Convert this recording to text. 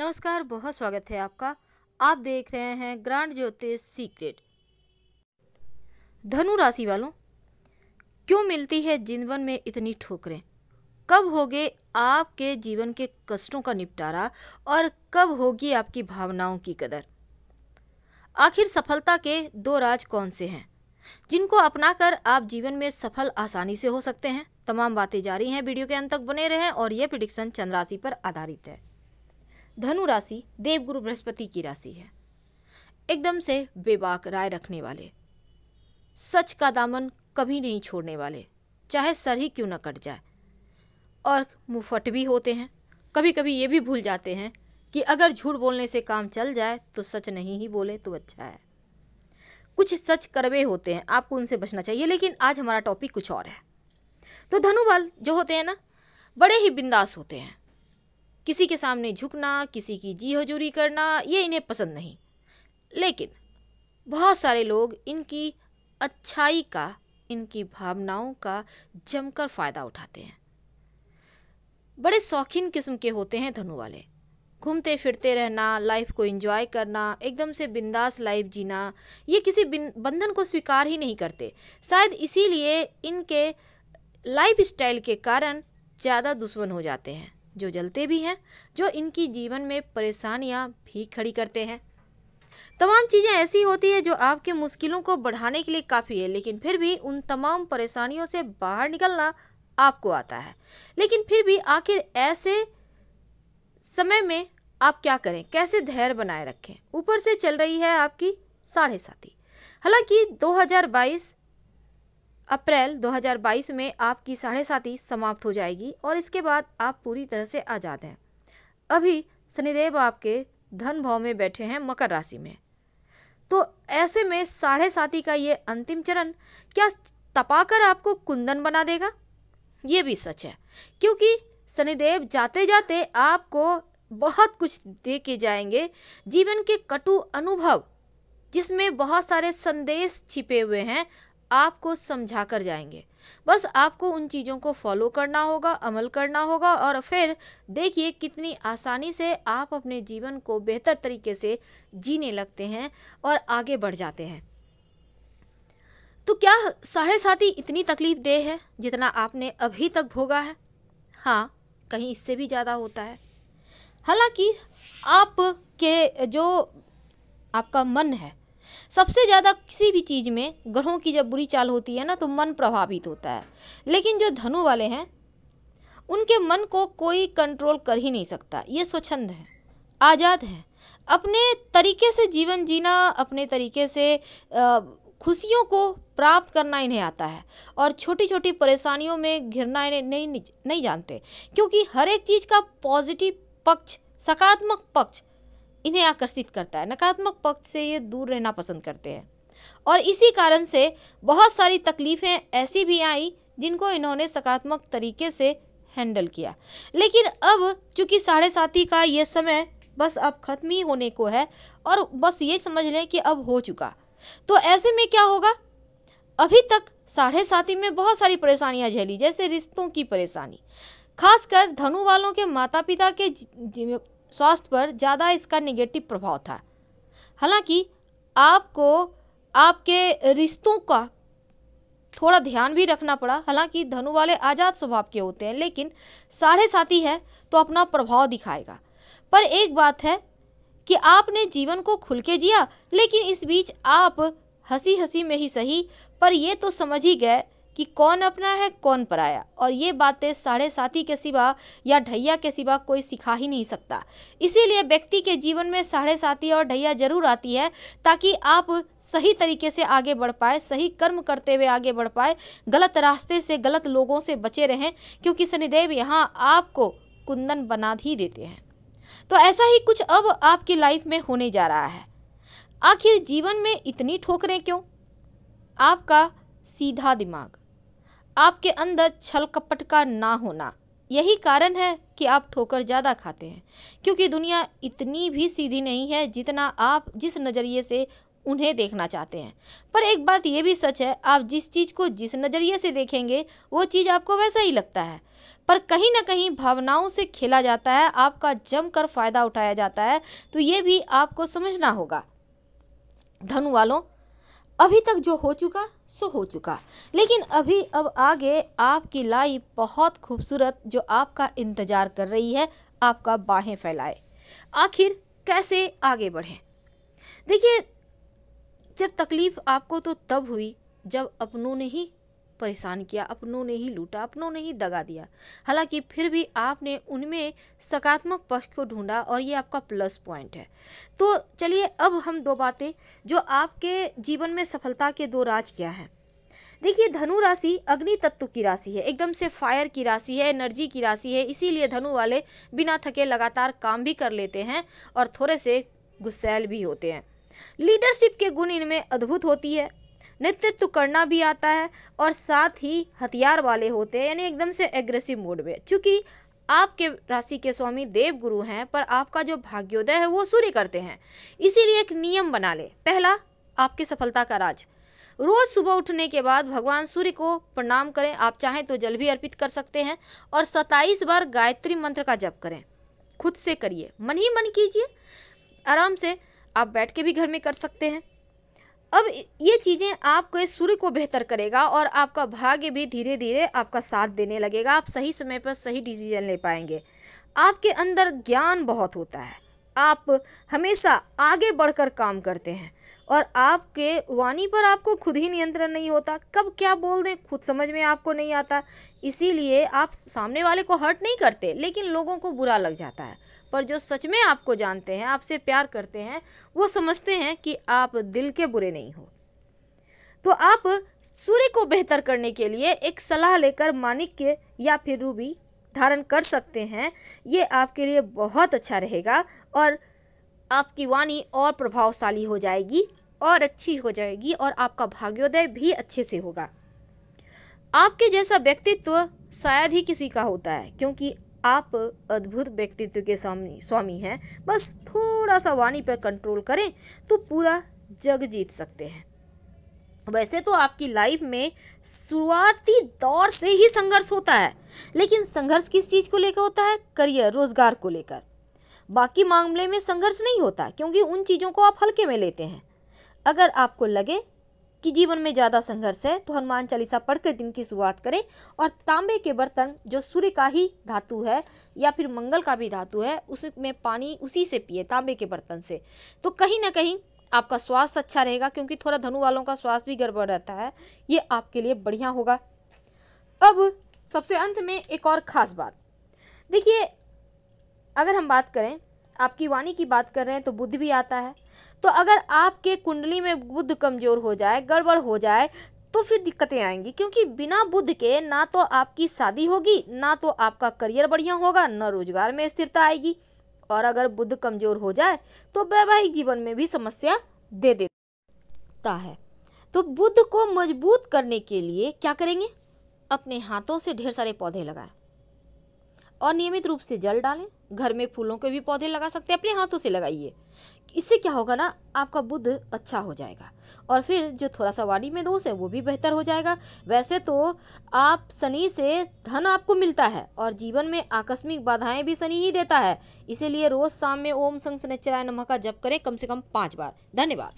नमस्कार बहुत स्वागत है आपका आप देख रहे हैं ग्रांड ज्योतिष सीक्रेट धनु राशि वालों क्यों मिलती है जीवन में इतनी ठोकरें कब होगे आपके जीवन के कष्टों का निपटारा और कब होगी आपकी भावनाओं की कदर आखिर सफलता के दो राज कौन से हैं जिनको अपनाकर आप जीवन में सफल आसानी से हो सकते हैं तमाम बातें जारी हैं वीडियो के अंत तक बने रहें और यह प्रिडिक्शन चंद्राशि पर आधारित है धनु राशि देवगुरु बृहस्पति की राशि है एकदम से बेबाक राय रखने वाले सच का दामन कभी नहीं छोड़ने वाले चाहे सर ही क्यों न कट जाए और मुफट भी होते हैं कभी कभी ये भी भूल जाते हैं कि अगर झूठ बोलने से काम चल जाए तो सच नहीं ही बोले तो अच्छा है कुछ सच करवे होते हैं आपको उनसे बचना चाहिए लेकिन आज हमारा टॉपिक कुछ और है तो धनुबल जो होते हैं ना बड़े ही बिंदास होते हैं किसी के सामने झुकना किसी की जी हजूरी करना ये इन्हें पसंद नहीं लेकिन बहुत सारे लोग इनकी अच्छाई का इनकी भावनाओं का जमकर फ़ायदा उठाते हैं बड़े शौकीन किस्म के होते हैं धनु वाले घूमते फिरते रहना लाइफ को एंजॉय करना एकदम से बिंदास लाइफ जीना ये किसी बंधन को स्वीकार ही नहीं करते शायद इसीलिए इनके लाइफ स्टाइल के कारण ज़्यादा दुश्मन हो जाते हैं जो जलते भी हैं जो इनकी जीवन में परेशानियाँ भी खड़ी करते हैं तमाम चीज़ें ऐसी होती है जो आपकी मुश्किलों को बढ़ाने के लिए काफ़ी है लेकिन फिर भी उन तमाम परेशानियों से बाहर निकलना आपको आता है लेकिन फिर भी आखिर ऐसे समय में आप क्या करें कैसे धैर्य बनाए रखें ऊपर से चल रही है आपकी साढ़े साथी हालांकि अप्रैल 2022 में आपकी साढ़े साथी समाप्त हो जाएगी और इसके बाद आप पूरी तरह से आज़ाद हैं अभी शनिदेव आपके धन भाव में बैठे हैं मकर राशि में तो ऐसे में साढ़े साथी का ये अंतिम चरण क्या तपाकर आपको कुंदन बना देगा ये भी सच है क्योंकि शनिदेव जाते जाते आपको बहुत कुछ दे के जाएंगे जीवन के कटु अनुभव जिसमें बहुत सारे संदेश छिपे हुए हैं आपको समझा कर जाएंगे बस आपको उन चीज़ों को फॉलो करना होगा अमल करना होगा और फिर देखिए कितनी आसानी से आप अपने जीवन को बेहतर तरीके से जीने लगते हैं और आगे बढ़ जाते हैं तो क्या साढ़े साथी इतनी तकलीफ दे है जितना आपने अभी तक भोगा है हाँ कहीं इससे भी ज़्यादा होता है हालांकि आप के जो आपका मन है सबसे ज़्यादा किसी भी चीज़ में ग्रहों की जब बुरी चाल होती है ना तो मन प्रभावित होता है लेकिन जो धनु वाले हैं उनके मन को कोई कंट्रोल कर ही नहीं सकता ये स्वच्छंद है आज़ाद है अपने तरीके से जीवन जीना अपने तरीके से खुशियों को प्राप्त करना इन्हें आता है और छोटी छोटी परेशानियों में घिरना इन्हें नहीं नहीं जानते क्योंकि हर एक चीज़ का पॉजिटिव पक्ष सकारात्मक पक्ष इन्हें आकर्षित करता है नकारात्मक पक्ष से ये दूर रहना पसंद करते हैं और इसी कारण से बहुत सारी तकलीफ़ें ऐसी भी आई जिनको इन्होंने सकारात्मक तरीके से हैंडल किया लेकिन अब चूंकि साढ़े साथी का ये समय बस अब ख़त्म ही होने को है और बस ये समझ लें कि अब हो चुका तो ऐसे में क्या होगा अभी तक साढ़े साथी में बहुत सारी परेशानियां झेली जैसे रिश्तों की परेशानी खासकर धनु वालों के माता पिता के स्वास्थ्य पर ज़्यादा इसका निगेटिव प्रभाव था हालांकि आपको आपके रिश्तों का थोड़ा ध्यान भी रखना पड़ा हालांकि धनु वाले आज़ाद स्वभाव के होते हैं लेकिन साढ़े साथी है तो अपना प्रभाव दिखाएगा पर एक बात है कि आपने जीवन को खुल के जिया लेकिन इस बीच आप हंसी हंसी में ही सही पर ये तो समझ ही गए कि कौन अपना है कौन पराया और ये बातें साढ़े साथी के सिवा या ढैया के सिवा कोई सिखा ही नहीं सकता इसीलिए व्यक्ति के जीवन में साढ़े साथी और ढैया जरूर आती है ताकि आप सही तरीके से आगे बढ़ पाए सही कर्म करते हुए आगे बढ़ पाए गलत रास्ते से गलत लोगों से बचे रहें क्योंकि शनिदेव यहाँ आपको कुंदन बना ही देते हैं तो ऐसा ही कुछ अब आपकी लाइफ में होने जा रहा है आखिर जीवन में इतनी ठोकरें क्यों आपका सीधा दिमाग आपके अंदर छल कपट का ना होना यही कारण है कि आप ठोकर ज़्यादा खाते हैं क्योंकि दुनिया इतनी भी सीधी नहीं है जितना आप जिस नज़रिए से उन्हें देखना चाहते हैं पर एक बात यह भी सच है आप जिस चीज़ को जिस नज़रिए से देखेंगे वो चीज़ आपको वैसा ही लगता है पर कहीं ना कहीं भावनाओं से खेला जाता है आपका जमकर फ़ायदा उठाया जाता है तो ये भी आपको समझना होगा धनु वालों अभी तक जो हो चुका सो हो चुका लेकिन अभी अब आगे आपकी लाइफ बहुत खूबसूरत जो आपका इंतज़ार कर रही है आपका बाहें फैलाए आखिर कैसे आगे बढ़ें देखिए जब तकलीफ़ आपको तो तब हुई जब अपनों ने ही परेशान किया अपनों ने ही लूटा अपनों ने ही दगा दिया हालांकि फिर भी आपने उनमें सकारात्मक पक्ष को ढूंढा और ये आपका प्लस पॉइंट है तो चलिए अब हम दो बातें जो आपके जीवन में सफलता के दो राज क्या हैं देखिए धनु राशि अग्नि तत्व की राशि है एकदम से फायर की राशि है एनर्जी की राशि है इसीलिए धनु वाले बिना थके लगातार काम भी कर लेते हैं और थोड़े से गुस्सैल भी होते हैं लीडरशिप के गुण इनमें अद्भुत होती है नेतृत्व करना भी आता है और साथ ही हथियार वाले होते हैं यानी एकदम से एग्रेसिव मोड में चूँकि आपके राशि के स्वामी देव गुरु हैं पर आपका जो भाग्योदय है वो सूर्य करते हैं इसीलिए एक नियम बना ले पहला आपकी सफलता का राज रोज सुबह उठने के बाद भगवान सूर्य को प्रणाम करें आप चाहें तो जल भी अर्पित कर सकते हैं और 27 बार गायत्री मंत्र का जप करें खुद से करिए मन ही मन कीजिए आराम से आप बैठ के भी घर में कर सकते हैं अब ये चीज़ें आपके सूर्य को बेहतर करेगा और आपका भाग्य भी धीरे धीरे आपका साथ देने लगेगा आप सही समय पर सही डिसीजन ले पाएंगे आपके अंदर ज्ञान बहुत होता है आप हमेशा आगे बढ़कर काम करते हैं और आपके वाणी पर आपको खुद ही नियंत्रण नहीं होता कब क्या बोल दें खुद समझ में आपको नहीं आता इसीलिए आप सामने वाले को हर्ट नहीं करते लेकिन लोगों को बुरा लग जाता है पर जो सच में आपको जानते हैं आपसे प्यार करते हैं वो समझते हैं कि आप दिल के बुरे नहीं हो तो आप सूर्य को बेहतर करने के लिए एक सलाह लेकर माणिक्य या फिर रूबी धारण कर सकते हैं ये आपके लिए बहुत अच्छा रहेगा और आपकी वाणी और प्रभावशाली हो जाएगी और अच्छी हो जाएगी और आपका भाग्योदय भी अच्छे से होगा आपके जैसा व्यक्तित्व शायद ही किसी का होता है क्योंकि आप अद्भुत व्यक्तित्व के स्वामी स्वामी हैं बस थोड़ा सा वाणी पर कंट्रोल करें तो पूरा जग जीत सकते हैं वैसे तो आपकी लाइफ में शुरुआती दौर से ही संघर्ष होता है लेकिन संघर्ष किस चीज़ को लेकर होता है करियर रोजगार को लेकर बाकी मामले में संघर्ष नहीं होता क्योंकि उन चीज़ों को आप हल्के में लेते हैं अगर आपको लगे कि जीवन में ज़्यादा संघर्ष है तो हनुमान चालीसा पढ़कर दिन की शुरुआत करें और तांबे के बर्तन जो सूर्य का ही धातु है या फिर मंगल का भी धातु है उसमें पानी उसी से पिए तांबे के बर्तन से तो कहीं ना कहीं आपका स्वास्थ्य अच्छा रहेगा क्योंकि थोड़ा धनु वालों का स्वास्थ्य भी गड़बड़ रहता है ये आपके लिए बढ़िया होगा अब सबसे अंत में एक और ख़ास बात देखिए अगर हम बात करें आपकी वाणी की बात कर रहे हैं तो बुद्ध भी आता है तो अगर आपके कुंडली में बुद्ध कमज़ोर हो जाए गड़बड़ हो जाए तो फिर दिक्कतें आएंगी क्योंकि बिना बुद्ध के ना तो आपकी शादी होगी ना तो आपका करियर बढ़िया होगा ना रोजगार में स्थिरता आएगी और अगर बुद्ध कमज़ोर हो जाए तो वैवाहिक जीवन में भी समस्या दे देता है तो बुद्ध को मजबूत करने के लिए क्या करेंगे अपने हाथों से ढेर सारे पौधे लगाएं और नियमित रूप से जल डालें घर में फूलों के भी पौधे लगा सकते हैं अपने हाथों से लगाइए इससे क्या होगा ना आपका बुद्ध अच्छा हो जाएगा और फिर जो थोड़ा सा वाणी में दोष है वो भी बेहतर हो जाएगा वैसे तो आप शनि से धन आपको मिलता है और जीवन में आकस्मिक बाधाएं भी शनि ही देता है इसीलिए रोज़ शाम में ओम संग शनिचराय नमह का जप करें कम से कम पाँच बार धन्यवाद